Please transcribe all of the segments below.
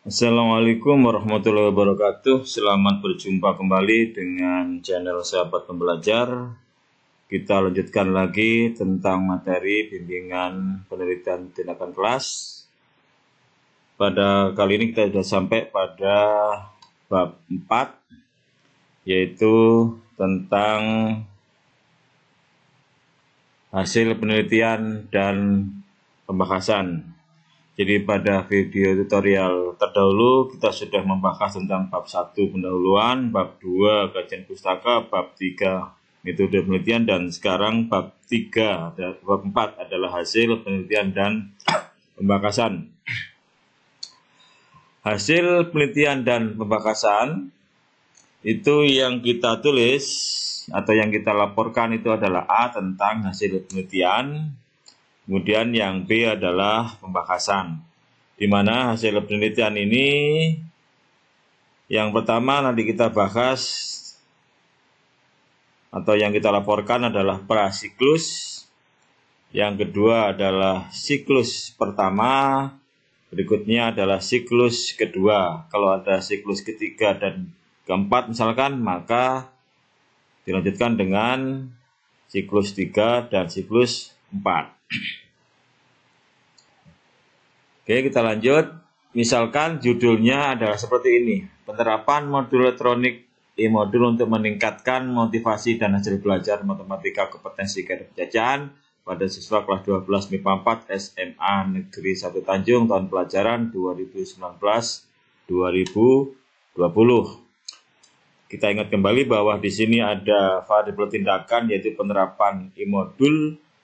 Assalamualaikum warahmatullahi wabarakatuh. Selamat berjumpa kembali dengan channel Sahabat Pembelajar. Kita lanjutkan lagi tentang materi bimbingan penelitian tindakan kelas. Pada kali ini kita sudah sampai pada bab 4 yaitu tentang hasil penelitian dan pembahasan jadi pada video tutorial terdahulu kita sudah membahas tentang bab 1 pendahuluan, bab 2 kajian pustaka, bab 3 metode penelitian dan sekarang bab 3 bab 4 adalah hasil penelitian dan pembahasan. Hasil penelitian dan pembahasan itu yang kita tulis atau yang kita laporkan itu adalah A tentang hasil penelitian, Kemudian yang B adalah pembahasan di mana hasil penelitian ini yang pertama nanti kita bahas atau yang kita laporkan adalah prasiklus. Yang kedua adalah siklus pertama, berikutnya adalah siklus kedua. Kalau ada siklus ketiga dan keempat misalkan, maka dilanjutkan dengan siklus tiga dan siklus empat. Oke, kita lanjut. Misalkan judulnya adalah seperti ini, penerapan modul elektronik e-modul untuk meningkatkan motivasi dan hasil belajar matematika kompetensi kerjaan pada siswa kelas 12 MIPA 4 SMA Negeri 1 Tanjung tahun pelajaran 2019-2020. Kita ingat kembali bahwa di sini ada variabel tindakan yaitu penerapan e-modul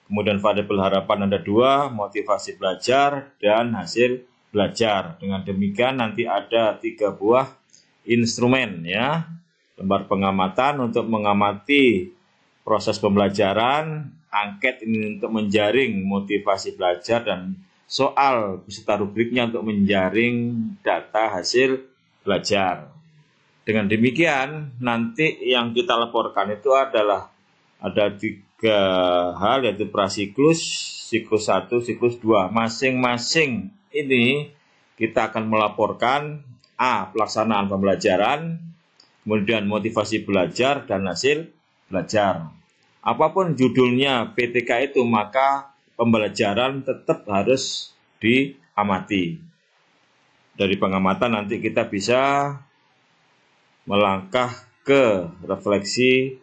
Kemudian variabel harapan ada dua, motivasi belajar dan hasil belajar. Dengan demikian nanti ada tiga buah instrumen ya. Lembar pengamatan untuk mengamati proses pembelajaran, angket ini untuk menjaring motivasi belajar dan soal beserta rubriknya untuk menjaring data hasil belajar. Dengan demikian, nanti yang kita laporkan itu adalah ada tiga hal yaitu prasiklus, siklus 1, siklus 2. Masing-masing ini kita akan melaporkan A. Pelaksanaan pembelajaran, kemudian motivasi belajar, dan hasil belajar. Apapun judulnya PTK itu, maka pembelajaran tetap harus diamati. Dari pengamatan nanti kita bisa melangkah ke refleksi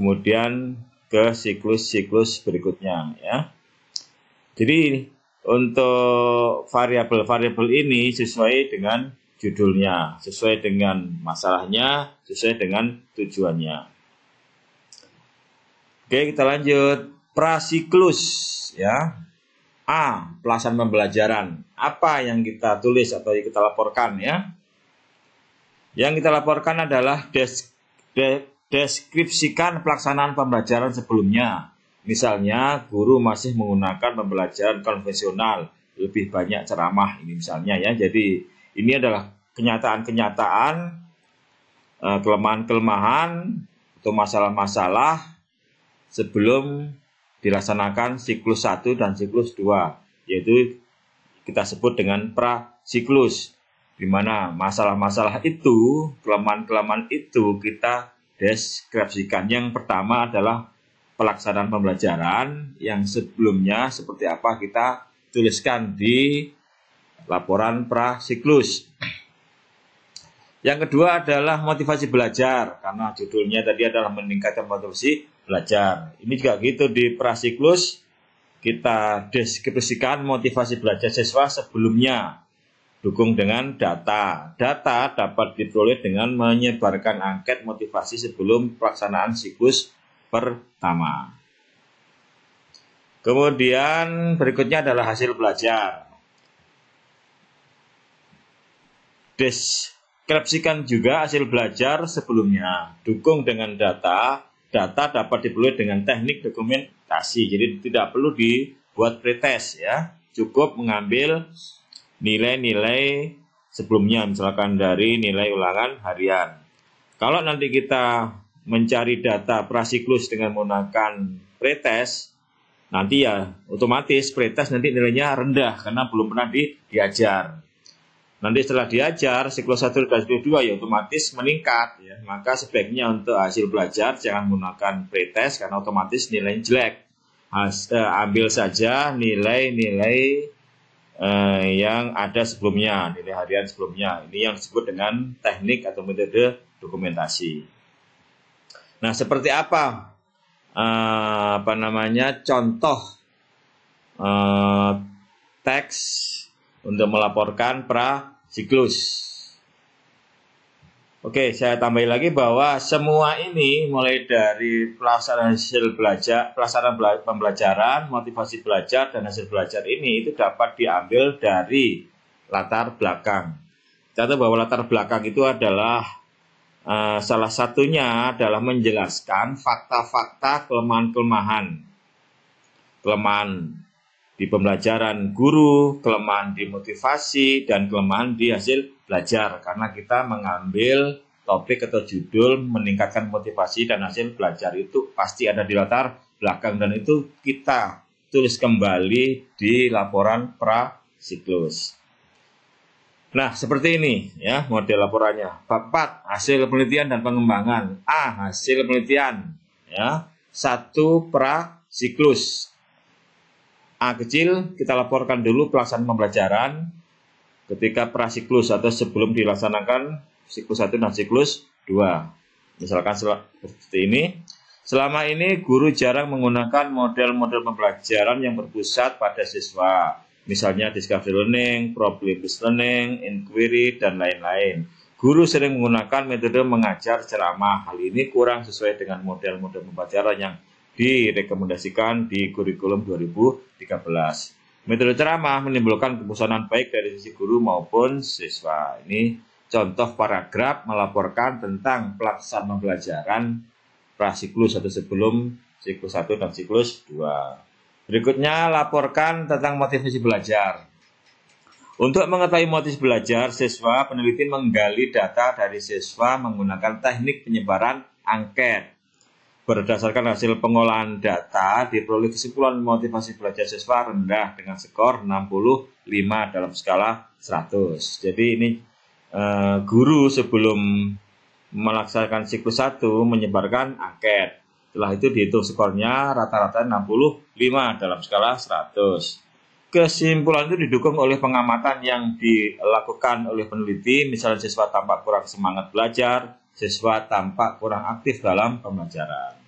kemudian ke siklus-siklus berikutnya ya. Jadi untuk variabel-variabel ini sesuai dengan judulnya, sesuai dengan masalahnya, sesuai dengan tujuannya. Oke, kita lanjut prasiklus ya. A, pelaksanaan pembelajaran. Apa yang kita tulis atau kita laporkan ya? Yang kita laporkan adalah desk, Deskripsikan pelaksanaan pembelajaran sebelumnya. Misalnya, guru masih menggunakan pembelajaran konvensional, lebih banyak ceramah ini misalnya ya. Jadi, ini adalah kenyataan-kenyataan, eh, kelemahan-kelemahan, atau masalah-masalah sebelum dilaksanakan siklus 1 dan siklus 2, yaitu kita sebut dengan pra-siklus, di mana masalah-masalah itu, kelemahan-kelemahan itu kita deskripsikan. Yang pertama adalah pelaksanaan pembelajaran yang sebelumnya seperti apa kita tuliskan di laporan prasiklus. Yang kedua adalah motivasi belajar karena judulnya tadi adalah meningkatkan motivasi belajar. Ini juga gitu di prasiklus kita deskripsikan motivasi belajar siswa sebelumnya Dukung dengan data. Data dapat diperoleh dengan menyebarkan angket motivasi sebelum pelaksanaan siklus pertama. Kemudian berikutnya adalah hasil belajar. Deskripsikan juga hasil belajar sebelumnya. Dukung dengan data. Data dapat diperoleh dengan teknik dokumentasi. Jadi tidak perlu dibuat pretest ya. Cukup mengambil nilai-nilai sebelumnya, misalkan dari nilai ulangan harian. Kalau nanti kita mencari data prasiklus dengan menggunakan pretest, nanti ya otomatis pretest nanti nilainya rendah karena belum pernah di, diajar. Nanti setelah diajar, siklus 1 dan siklus 2 ya otomatis meningkat. Ya. Maka sebaiknya untuk hasil belajar jangan menggunakan pretest karena otomatis nilainya jelek. Has, eh, ambil saja nilai-nilai eh, yang ada sebelumnya, nilai harian sebelumnya. Ini yang disebut dengan teknik atau metode dokumentasi. Nah, seperti apa eh, apa namanya contoh eh, teks untuk melaporkan pra siklus? Oke, saya tambahin lagi bahwa semua ini mulai dari pelaksanaan hasil belajar, pelaksanaan bela pembelajaran, motivasi belajar, dan hasil belajar ini itu dapat diambil dari latar belakang. Catat bahwa latar belakang itu adalah uh, salah satunya adalah menjelaskan fakta-fakta kelemahan-kelemahan. Kelemahan di pembelajaran guru, kelemahan di motivasi, dan kelemahan di hasil belajar karena kita mengambil topik atau judul meningkatkan motivasi dan hasil belajar itu pasti ada di latar belakang dan itu kita tulis kembali di laporan pra siklus. Nah, seperti ini ya model laporannya. Bab 4, hasil penelitian dan pengembangan. A, hasil penelitian ya. Satu pra siklus. A kecil kita laporkan dulu pelaksanaan pembelajaran ketika prasiklus atau sebelum dilaksanakan siklus 1 dan siklus 2. Misalkan seperti ini, selama ini guru jarang menggunakan model-model pembelajaran yang berpusat pada siswa. Misalnya discovery learning, problem-based learning, inquiry, dan lain-lain. Guru sering menggunakan metode mengajar ceramah. Hal ini kurang sesuai dengan model-model pembelajaran yang direkomendasikan di kurikulum 2013. Metode ceramah menimbulkan kebosanan baik dari sisi guru maupun siswa. Ini contoh paragraf melaporkan tentang pelaksanaan pembelajaran prasiklus satu sebelum siklus 1 dan siklus 2. Berikutnya laporkan tentang motivasi belajar. Untuk mengetahui motivasi belajar, siswa peneliti menggali data dari siswa menggunakan teknik penyebaran angket. Berdasarkan hasil pengolahan data, diperoleh kesimpulan motivasi belajar siswa rendah dengan skor 65 dalam skala 100. Jadi ini eh, guru sebelum melaksanakan siklus 1 menyebarkan angket. Setelah itu dihitung skornya rata-rata 65 dalam skala 100. Kesimpulan itu didukung oleh pengamatan yang dilakukan oleh peneliti, misalnya siswa tampak kurang semangat belajar, siswa tampak kurang aktif dalam pembelajaran.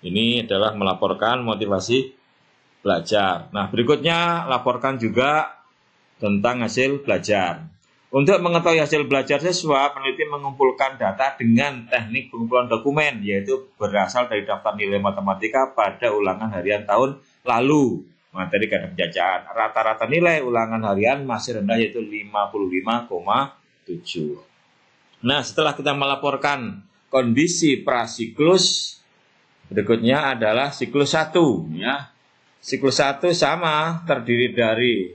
Ini adalah melaporkan motivasi belajar. Nah, berikutnya laporkan juga tentang hasil belajar. Untuk mengetahui hasil belajar siswa, peneliti mengumpulkan data dengan teknik pengumpulan dokumen, yaitu berasal dari daftar nilai matematika pada ulangan harian tahun lalu. Materi karena penjajahan, Rata-rata nilai ulangan harian masih rendah yaitu 55,7. Nah, setelah kita melaporkan kondisi prasiklus Berikutnya adalah siklus 1 ya. Siklus 1 sama terdiri dari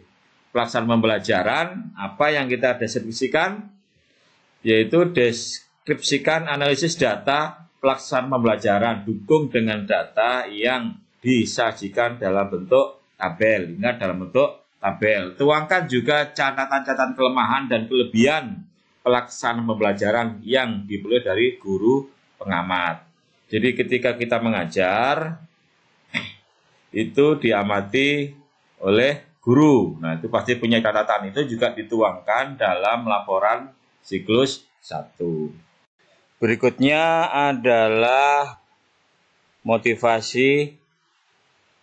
pelaksanaan pembelajaran apa yang kita deskripsikan yaitu deskripsikan analisis data pelaksanaan pembelajaran dukung dengan data yang disajikan dalam bentuk tabel ingat dalam bentuk tabel tuangkan juga catatan-catatan kelemahan dan kelebihan pelaksanaan pembelajaran yang diperoleh dari guru pengamat jadi ketika kita mengajar itu diamati oleh guru. Nah, itu pasti punya catatan. Itu juga dituangkan dalam laporan siklus 1. Berikutnya adalah motivasi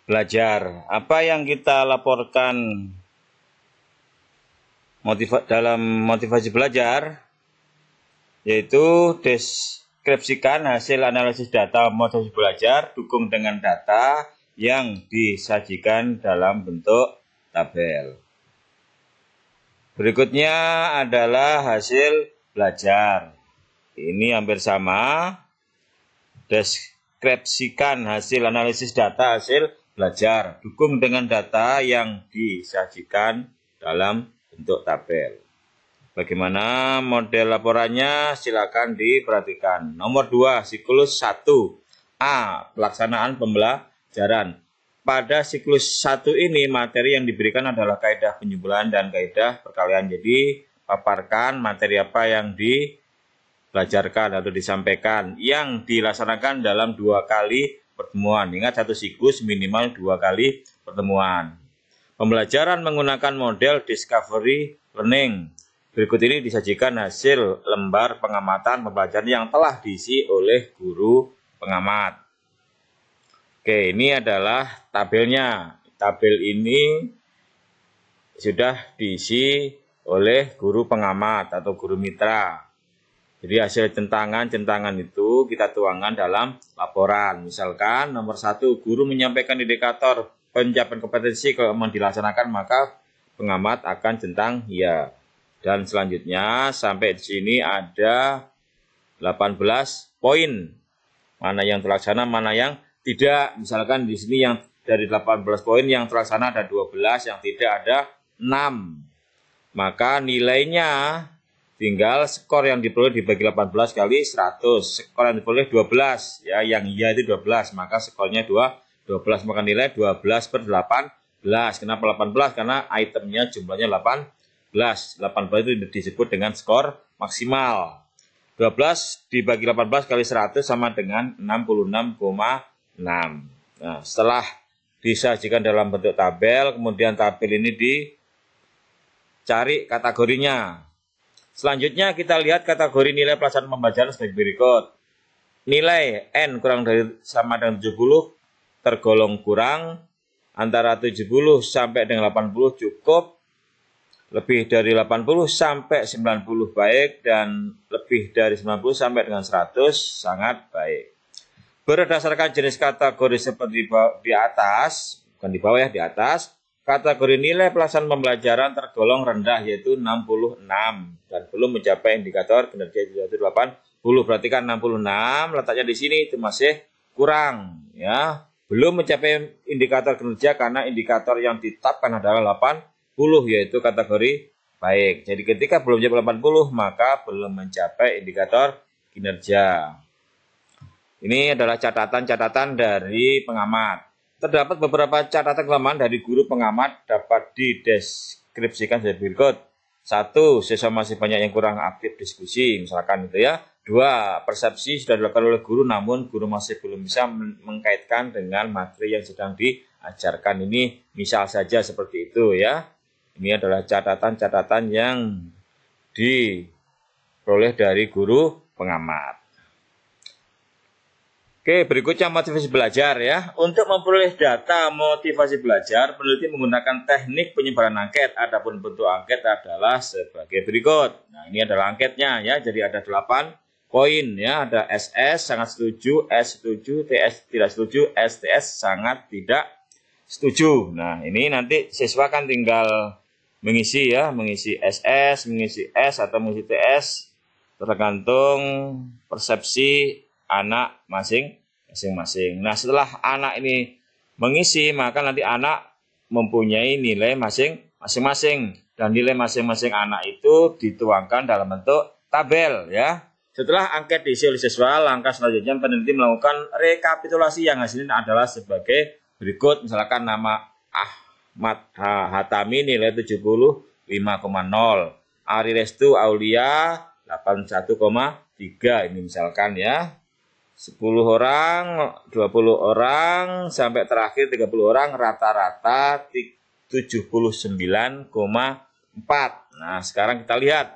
belajar. Apa yang kita laporkan motiva dalam motivasi belajar yaitu des deskripsikan hasil analisis data modus belajar dukung dengan data yang disajikan dalam bentuk tabel. Berikutnya adalah hasil belajar. Ini hampir sama. Deskripsikan hasil analisis data hasil belajar. Dukung dengan data yang disajikan dalam bentuk tabel. Bagaimana model laporannya? Silakan diperhatikan. Nomor 2, siklus 1. A. Pelaksanaan pembelajaran. Pada siklus 1 ini materi yang diberikan adalah kaidah penjumlahan dan kaidah perkalian. Jadi, paparkan materi apa yang dipelajarkan atau disampaikan yang dilaksanakan dalam dua kali pertemuan. Ingat satu siklus minimal dua kali pertemuan. Pembelajaran menggunakan model discovery learning Berikut ini disajikan hasil lembar pengamatan pembelajaran yang telah diisi oleh guru pengamat. Oke, ini adalah tabelnya. Tabel ini sudah diisi oleh guru pengamat atau guru mitra. Jadi hasil centangan-centangan itu kita tuangkan dalam laporan. Misalkan nomor satu, guru menyampaikan indikator pencapaian kompetensi kalau mau dilaksanakan, maka pengamat akan centang ya dan selanjutnya sampai di sini ada 18 poin. Mana yang terlaksana, mana yang tidak. Misalkan di sini yang dari 18 poin yang terlaksana ada 12, yang tidak ada 6. Maka nilainya tinggal skor yang diperoleh dibagi 18 kali 100. Skor yang diperoleh 12. Ya, yang iya itu 12, maka skornya 2. 12 maka nilai 12 per 18. Kenapa 18? Karena itemnya jumlahnya 8. 18. 18 itu disebut dengan skor maksimal. 12 dibagi 18 kali 100 sama dengan 66,6. Nah, setelah disajikan dalam bentuk tabel, kemudian tabel ini dicari kategorinya. Selanjutnya kita lihat kategori nilai pelaksanaan pembelajaran sebagai berikut. Nilai N kurang dari sama dengan 70 tergolong kurang, antara 70 sampai dengan 80 cukup, lebih dari 80 sampai 90 baik dan lebih dari 90 sampai dengan 100 sangat baik. Berdasarkan jenis kategori seperti di atas, bukan di bawah ya, di atas, kategori nilai pelaksanaan pembelajaran tergolong rendah yaitu 66 dan belum mencapai indikator kinerja 180. Berarti kan 66 letaknya di sini itu masih kurang ya. Belum mencapai indikator kinerja karena indikator yang ditetapkan adalah 8 yaitu kategori baik. Jadi ketika belum jam 80 maka belum mencapai indikator kinerja. Ini adalah catatan-catatan dari pengamat. Terdapat beberapa catatan kelemahan dari guru pengamat dapat dideskripsikan sebagai berikut. Satu, siswa masih banyak yang kurang aktif diskusi, misalkan itu ya. Dua, persepsi sudah dilakukan oleh guru namun guru masih belum bisa mengkaitkan dengan materi yang sedang diajarkan. Ini misal saja seperti itu ya. Ini adalah catatan-catatan yang diperoleh dari guru pengamat. Oke, berikutnya motivasi belajar ya. Untuk memperoleh data motivasi belajar, peneliti menggunakan teknik penyebaran angket. Adapun bentuk angket adalah sebagai berikut. Nah, ini adalah angketnya ya. Jadi ada 8 poin ya. Ada SS sangat setuju, S setuju, TS tidak setuju, STS sangat tidak setuju. Nah, ini nanti siswa kan tinggal mengisi ya, mengisi SS, mengisi S atau mengisi TS tergantung persepsi anak masing masing-masing. Nah, setelah anak ini mengisi, maka nanti anak mempunyai nilai masing masing-masing dan nilai masing-masing anak itu dituangkan dalam bentuk tabel ya. Setelah angket diisi oleh siswa, langkah selanjutnya peneliti melakukan rekapitulasi yang hasilnya adalah sebagai berikut misalkan nama ah mat hatamini nilai 75,0 ari restu aulia 81,3 ini misalkan ya 10 orang 20 orang sampai terakhir 30 orang rata-rata 79,4 nah sekarang kita lihat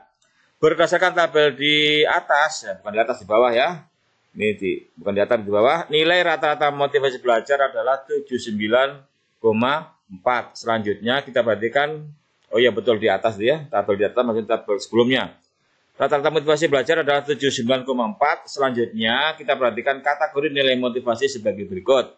berdasarkan tabel di atas ya, bukan di atas di bawah ya ini di, bukan di atas di bawah nilai rata-rata motivasi belajar adalah 79, 4. Selanjutnya kita perhatikan, oh ya betul di atas dia, tabel di atas maksudnya tabel sebelumnya. Rata-rata motivasi belajar adalah 79,4. Selanjutnya kita perhatikan kategori nilai motivasi sebagai berikut.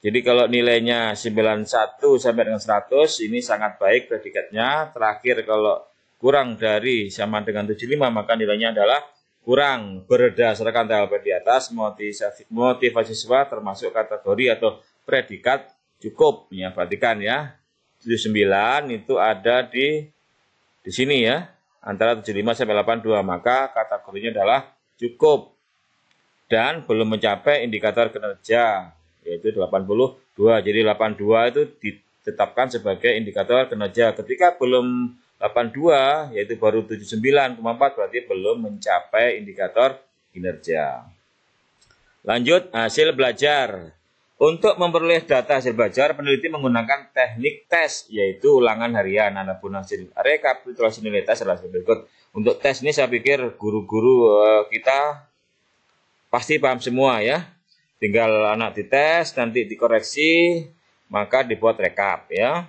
Jadi kalau nilainya 91 sampai dengan 100 ini sangat baik predikatnya. Terakhir kalau kurang dari sama dengan 75 maka nilainya adalah kurang berdasarkan tabel di atas motivasi, motivasi siswa termasuk kategori atau predikat cukup ya perhatikan ya 79 itu ada di di sini ya antara 75 sampai 82 maka kategorinya adalah cukup dan belum mencapai indikator kinerja yaitu 82 jadi 82 itu ditetapkan sebagai indikator kinerja ketika belum 82 yaitu baru 79,4 berarti belum mencapai indikator kinerja lanjut hasil belajar untuk memperoleh data hasil belajar, peneliti menggunakan teknik tes, yaitu ulangan harian. pun hasil rekapitulasi nilai tes adalah sebagai berikut. Untuk tes ini saya pikir guru-guru eh, kita pasti paham semua ya. Tinggal anak dites, nanti dikoreksi, maka dibuat rekap ya.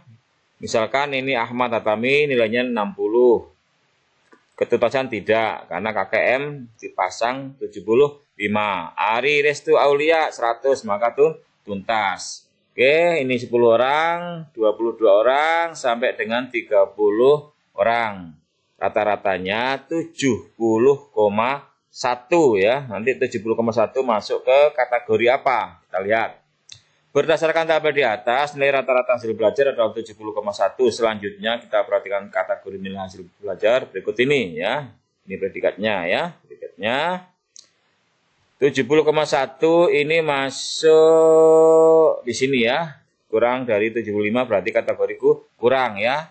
Misalkan ini Ahmad Atami nilainya 60. Ketuntasan tidak, karena KKM dipasang 75. Ari Restu Aulia 100, maka tuh tuntas. Oke, ini 10 orang, 22 orang, sampai dengan 30 orang. Rata-ratanya 70,1 ya. Nanti 70,1 masuk ke kategori apa? Kita lihat. Berdasarkan tabel di atas, nilai rata-rata hasil belajar adalah 70,1. Selanjutnya kita perhatikan kategori nilai hasil belajar berikut ini ya. Ini predikatnya ya, predikatnya. 70,1 ini masuk di sini ya. Kurang dari 75 berarti kategoriku kurang ya.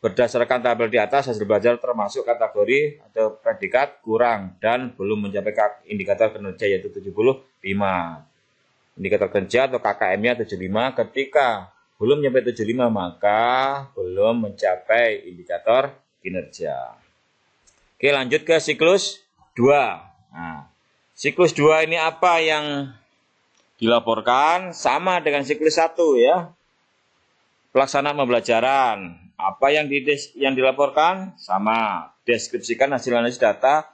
Berdasarkan tabel di atas hasil belajar termasuk kategori atau predikat kurang dan belum mencapai indikator kinerja yaitu 75. Indikator kerja atau KKM-nya 75 ketika belum mencapai 75 maka belum mencapai indikator kinerja. Oke lanjut ke siklus 2. Nah, Siklus 2 ini apa yang dilaporkan sama dengan siklus 1 ya. Pelaksanaan pembelajaran, apa yang di yang dilaporkan sama. Deskripsikan hasil analisis data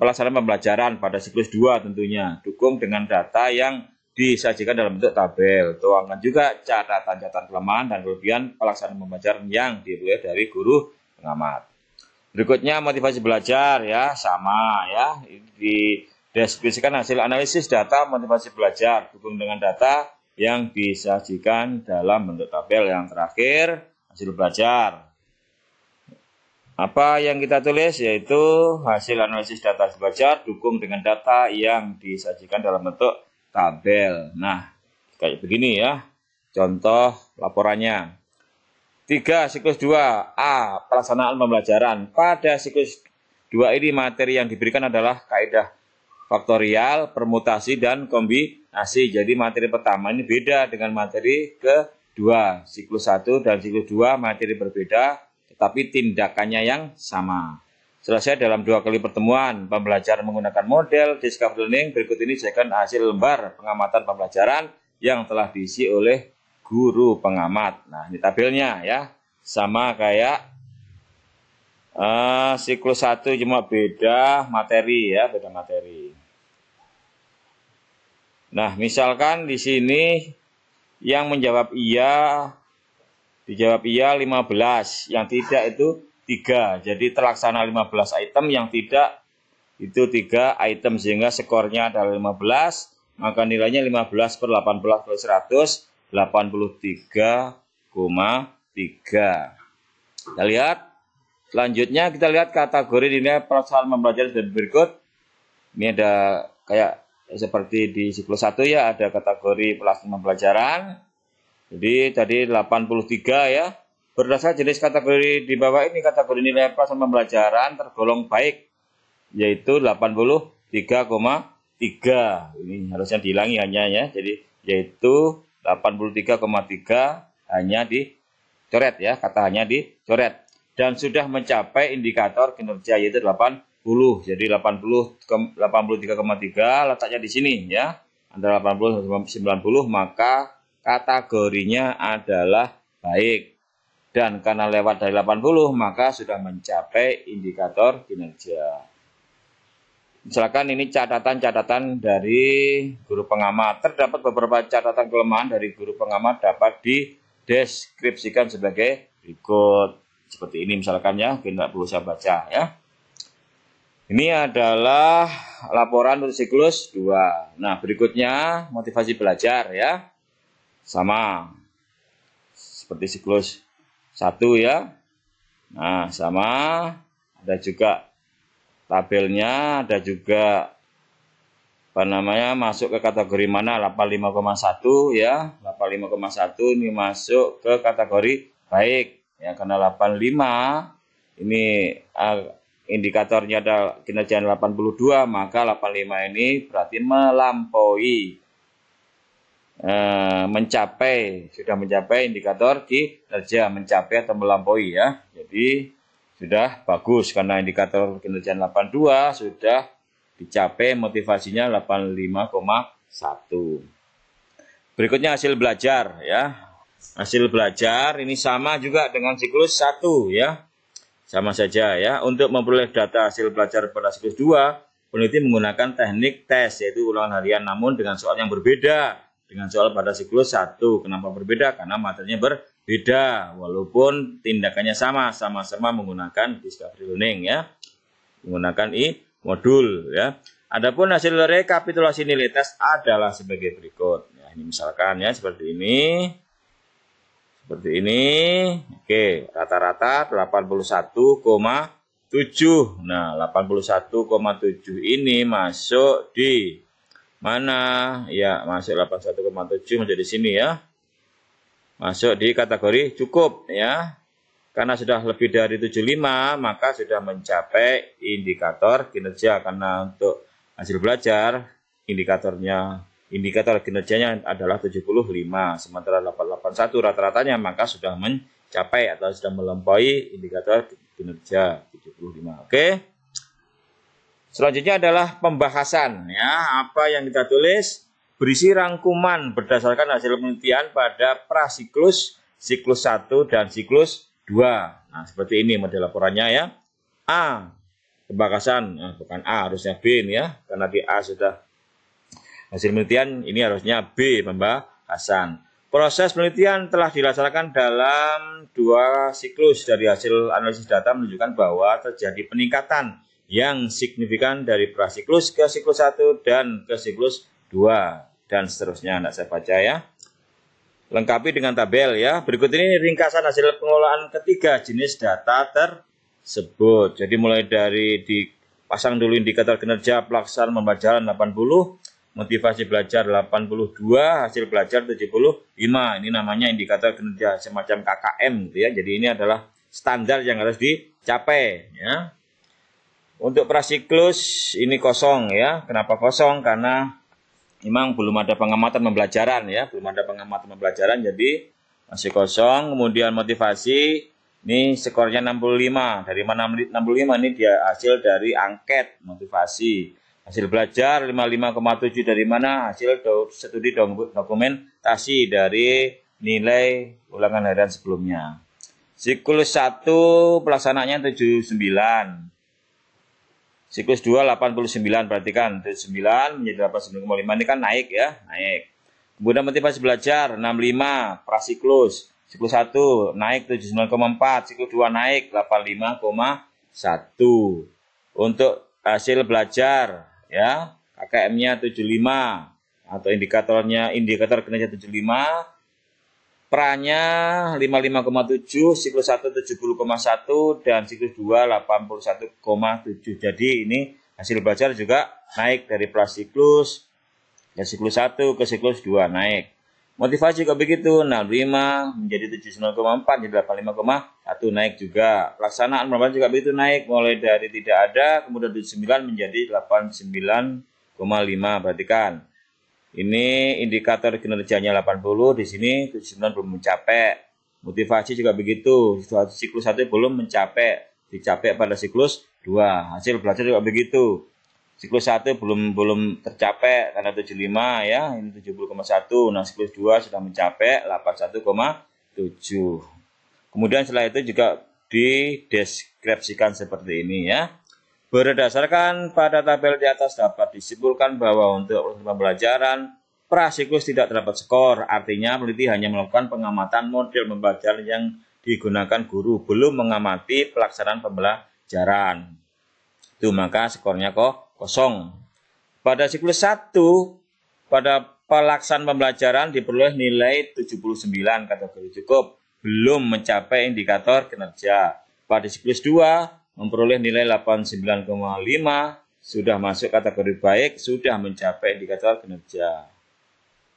pelaksanaan pembelajaran pada siklus 2 tentunya. Dukung dengan data yang disajikan dalam bentuk tabel. Tuangkan juga catatan-catatan kelemahan dan kelebihan pelaksanaan pembelajaran yang diperoleh dari guru pengamat. Berikutnya motivasi belajar ya sama ya ini deskripsikan hasil analisis data motivasi belajar dukung dengan data yang disajikan dalam bentuk tabel yang terakhir hasil belajar apa yang kita tulis yaitu hasil analisis data hasil belajar dukung dengan data yang disajikan dalam bentuk tabel. Nah, kayak begini ya. Contoh laporannya. 3 siklus 2 A pelaksanaan pembelajaran. Pada siklus 2 ini materi yang diberikan adalah kaidah faktorial, permutasi, dan kombinasi. Jadi materi pertama ini beda dengan materi kedua. Siklus 1 dan siklus 2 materi berbeda, tetapi tindakannya yang sama. Selesai dalam dua kali pertemuan, pembelajaran menggunakan model Discovery Learning. Berikut ini akan hasil lembar pengamatan pembelajaran yang telah diisi oleh guru pengamat. Nah, ini tabelnya ya. Sama kayak Uh, siklus satu cuma beda materi ya, beda materi. Nah, misalkan di sini yang menjawab iya dijawab iya 15, yang tidak itu 3. Jadi terlaksana 15 item, yang tidak itu 3 item sehingga skornya adalah 15, maka nilainya 15 per 18 per 100 83,3. Kita lihat selanjutnya kita lihat kategori ini perusahaan mempelajari dan berikut. Ini ada kayak Ya, seperti di siklus 1 ya ada kategori pelaksanaan pelajaran. Jadi tadi 83 ya. Berdasarkan jenis kategori di bawah ini kategori nilai pelaksanaan pelajaran tergolong baik yaitu 83,3. Ini harusnya dihilangi hanya ya. Jadi yaitu 83,3 hanya di coret ya, kata hanya di coret dan sudah mencapai indikator kinerja yaitu 8 10. Jadi 80 83,3 letaknya di sini ya. Antara 80 sampai 90 maka kategorinya adalah baik. Dan karena lewat dari 80 maka sudah mencapai indikator kinerja. Misalkan ini catatan-catatan dari guru pengamat. Terdapat beberapa catatan kelemahan dari guru pengamat dapat dideskripsikan sebagai berikut. Seperti ini misalkan ya, tidak perlu saya baca ya. Ini adalah laporan untuk siklus 2. Nah, berikutnya motivasi belajar ya. Sama. Seperti siklus 1 ya. Nah, sama. Ada juga tabelnya, ada juga apa namanya masuk ke kategori mana 85,1 ya 85,1 ini masuk ke kategori baik ya karena 85 ini ah, indikatornya ada kinerja 82 maka 85 ini berarti melampaui eh, mencapai sudah mencapai indikator kinerja mencapai atau melampaui ya jadi sudah bagus karena indikator kinerja 82 sudah dicapai motivasinya 85,1 berikutnya hasil belajar ya hasil belajar ini sama juga dengan siklus 1 ya sama saja ya, untuk memperoleh data hasil belajar pada siklus 2, peneliti menggunakan teknik tes yaitu ulangan harian namun dengan soal yang berbeda dengan soal pada siklus 1. Kenapa berbeda? Karena materinya berbeda walaupun tindakannya sama, sama-sama menggunakan discovery learning ya. Menggunakan i modul ya. Adapun hasil rekapitulasi nilai tes adalah sebagai berikut. Ya, ini misalkan ya seperti ini seperti ini. Oke, rata-rata 81,7. Nah, 81,7 ini masuk di mana? Ya, masuk 81,7 menjadi sini ya. Masuk di kategori cukup ya. Karena sudah lebih dari 75, maka sudah mencapai indikator kinerja. Karena untuk hasil belajar, indikatornya indikator kinerjanya adalah 75 sementara 881 rata-ratanya maka sudah mencapai atau sudah melampaui indikator kinerja 75 oke selanjutnya adalah pembahasan ya apa yang kita tulis berisi rangkuman berdasarkan hasil penelitian pada prasiklus siklus 1 dan siklus 2 nah seperti ini model laporannya ya A pembahasan nah, eh, bukan A harusnya B ini ya karena di A sudah Hasil penelitian ini harusnya B Hasan. Proses penelitian telah dilaksanakan dalam dua siklus dari hasil analisis data menunjukkan bahwa terjadi peningkatan yang signifikan dari prasiklus ke siklus 1 dan ke siklus 2 dan seterusnya. Nah, saya baca ya. Lengkapi dengan tabel ya. Berikut ini ringkasan hasil pengelolaan ketiga jenis data tersebut. Jadi mulai dari dipasang dulu indikator kinerja pelaksanaan pembelajaran 80, motivasi belajar 82, hasil belajar 75. Ini namanya indikator kinerja semacam KKM gitu ya. Jadi ini adalah standar yang harus dicapai ya. Untuk prasiklus ini kosong ya. Kenapa kosong? Karena memang belum ada pengamatan pembelajaran ya, belum ada pengamatan pembelajaran jadi masih kosong. Kemudian motivasi ini skornya 65. Dari mana 65 ini dia hasil dari angket motivasi. Hasil belajar 55,7 dari mana? Hasil do, studi dokumentasi dari nilai ulangan harian sebelumnya. Siklus 1 pelaksanaannya 79. Siklus 2 89 perhatikan 79 menjadi 89,5 ini kan naik ya, naik. Kemudian motivasi belajar 65 prasiklus. Siklus 1 naik 79,4, siklus 2 naik 85,1. Untuk hasil belajar ya KKM-nya 75 atau indikatornya indikator kinerja 75 Pranya 55,7, siklus 1 70,1 dan siklus 2 81,7. Jadi ini hasil belajar juga naik dari plus siklus dari siklus 1 ke siklus 2 naik. Motivasi kok begitu 65 menjadi 79,4 jadi 85,1 naik juga. Pelaksanaan perubahan juga begitu naik mulai dari tidak ada kemudian 79 menjadi 89,5 perhatikan. Ini indikator kinerjanya 80 di sini 79 belum mencapai. Motivasi juga begitu. Siklus 1 belum mencapai, dicapai pada siklus 2. Hasil belajar juga begitu siklus 1 belum belum tercapai karena 75 ya ini 70,1 nah siklus 2 sudah mencapai 81,7 kemudian setelah itu juga dideskripsikan seperti ini ya berdasarkan pada tabel di atas dapat disimpulkan bahwa untuk pembelajaran prasiklus tidak terdapat skor artinya peneliti hanya melakukan pengamatan model pembelajaran yang digunakan guru belum mengamati pelaksanaan pembelajaran itu maka skornya kok kosong. Pada siklus 1, pada pelaksanaan pembelajaran diperoleh nilai 79 kategori cukup, belum mencapai indikator kinerja. Pada siklus 2, memperoleh nilai 89,5, sudah masuk kategori baik, sudah mencapai indikator kinerja.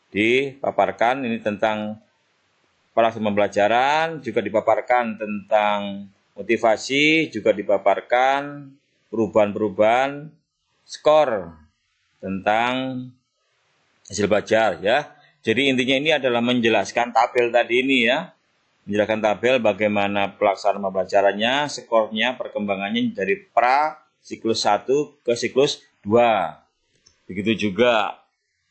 Dipaparkan ini tentang pelaksanaan pembelajaran, juga dipaparkan tentang motivasi, juga dipaparkan perubahan-perubahan skor tentang hasil belajar ya. Jadi intinya ini adalah menjelaskan tabel tadi ini ya. Menjelaskan tabel bagaimana pelaksanaan pembelajarannya, skornya, perkembangannya dari pra siklus 1 ke siklus 2. Begitu juga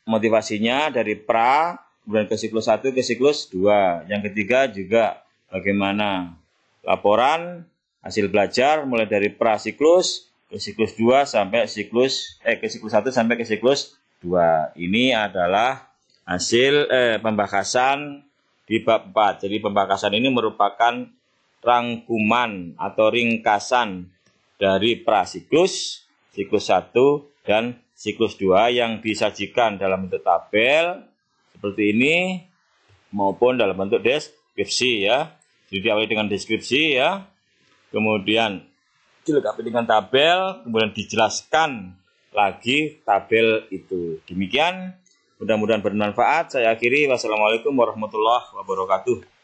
motivasinya dari pra kemudian ke siklus 1 ke siklus 2. Yang ketiga juga bagaimana laporan hasil belajar mulai dari pra siklus ke siklus 2 sampai siklus eh ke siklus 1 sampai ke siklus 2. Ini adalah hasil eh, pembahasan di bab 4. Jadi pembahasan ini merupakan rangkuman atau ringkasan dari prasiklus, siklus 1 dan siklus 2 yang disajikan dalam bentuk tabel seperti ini maupun dalam bentuk deskripsi ya. Jadi diawali dengan deskripsi ya. Kemudian dilengkapi dengan tabel, kemudian dijelaskan lagi tabel itu. Demikian, mudah-mudahan bermanfaat. Saya akhiri, wassalamualaikum warahmatullahi wabarakatuh.